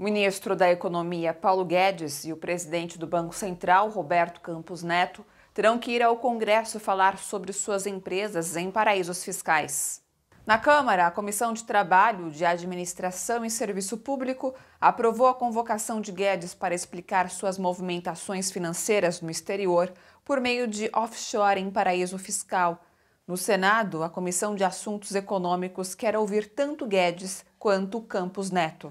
O ministro da Economia, Paulo Guedes, e o presidente do Banco Central, Roberto Campos Neto, terão que ir ao Congresso falar sobre suas empresas em paraísos fiscais. Na Câmara, a Comissão de Trabalho, de Administração e Serviço Público aprovou a convocação de Guedes para explicar suas movimentações financeiras no exterior por meio de offshore em paraíso fiscal. No Senado, a Comissão de Assuntos Econômicos quer ouvir tanto Guedes quanto Campos Neto.